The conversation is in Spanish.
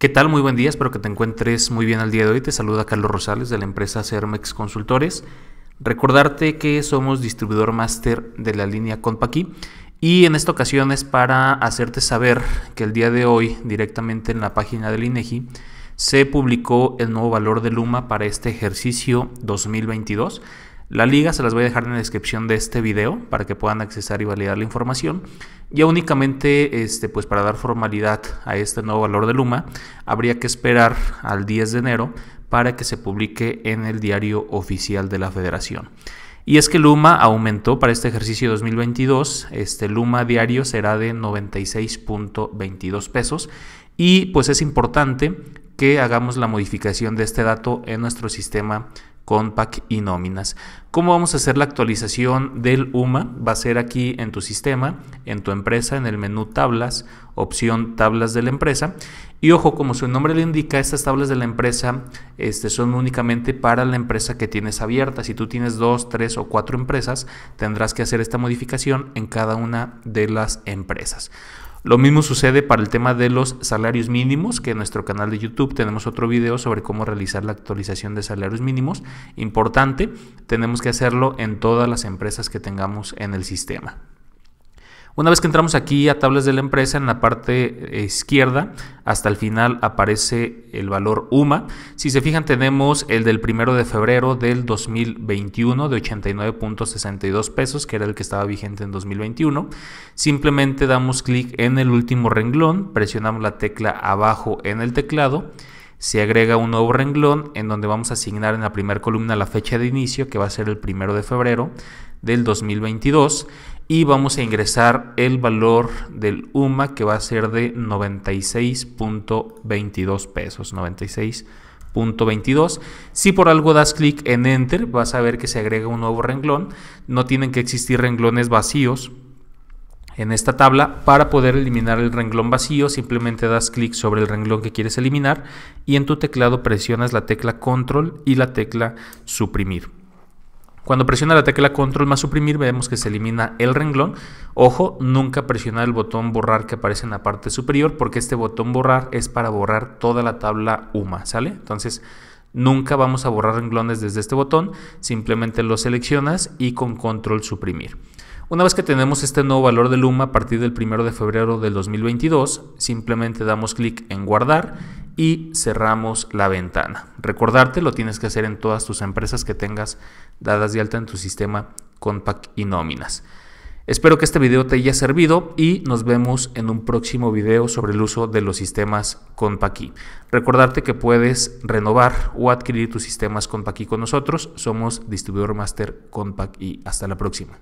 ¿Qué tal? Muy buen día, espero que te encuentres muy bien al día de hoy. Te saluda Carlos Rosales de la empresa Cermex Consultores. Recordarte que somos distribuidor máster de la línea Compaqui y en esta ocasión es para hacerte saber que el día de hoy, directamente en la página del INEGI, e se publicó el nuevo valor de Luma para este ejercicio 2022. La liga se las voy a dejar en la descripción de este video para que puedan accesar y validar la información. Ya únicamente, este, pues para dar formalidad a este nuevo valor de Luma, habría que esperar al 10 de enero para que se publique en el diario oficial de la federación. Y es que Luma aumentó para este ejercicio 2022, este Luma diario será de 96.22 pesos y pues es importante que hagamos la modificación de este dato en nuestro sistema compact y nóminas. ¿Cómo vamos a hacer la actualización del UMA? Va a ser aquí en tu sistema, en tu empresa, en el menú tablas, opción tablas de la empresa. Y ojo, como su nombre le indica, estas tablas de la empresa este, son únicamente para la empresa que tienes abierta. Si tú tienes dos, tres o cuatro empresas, tendrás que hacer esta modificación en cada una de las empresas. Lo mismo sucede para el tema de los salarios mínimos, que en nuestro canal de YouTube tenemos otro video sobre cómo realizar la actualización de salarios mínimos. Importante, tenemos que hacerlo en todas las empresas que tengamos en el sistema. Una vez que entramos aquí a tablas de la empresa, en la parte eh, izquierda, hasta el final aparece el valor UMA. Si se fijan, tenemos el del primero de febrero del 2021 de 89.62 pesos, que era el que estaba vigente en 2021. Simplemente damos clic en el último renglón, presionamos la tecla abajo en el teclado se agrega un nuevo renglón en donde vamos a asignar en la primera columna la fecha de inicio, que va a ser el primero de febrero del 2022 y vamos a ingresar el valor del UMA que va a ser de 96.22 pesos, 96.22. Si por algo das clic en Enter, vas a ver que se agrega un nuevo renglón. No tienen que existir renglones vacíos en esta tabla para poder eliminar el renglón vacío simplemente das clic sobre el renglón que quieres eliminar y en tu teclado presionas la tecla control y la tecla suprimir cuando presiona la tecla control más suprimir vemos que se elimina el renglón. Ojo, nunca presionar el botón borrar que aparece en la parte superior porque este botón borrar es para borrar toda la tabla UMA, ¿sale? Entonces nunca vamos a borrar renglones desde este botón, simplemente lo seleccionas y con control suprimir. Una vez que tenemos este nuevo valor de UMA a partir del 1 de febrero del 2022, simplemente damos clic en guardar y cerramos la ventana. Recordarte, lo tienes que hacer en todas tus empresas que tengas dadas de alta en tu sistema Compact y nóminas. Espero que este video te haya servido y nos vemos en un próximo video sobre el uso de los sistemas y. Recordarte que puedes renovar o adquirir tus sistemas y con nosotros. Somos Distribuidor Master y Hasta la próxima.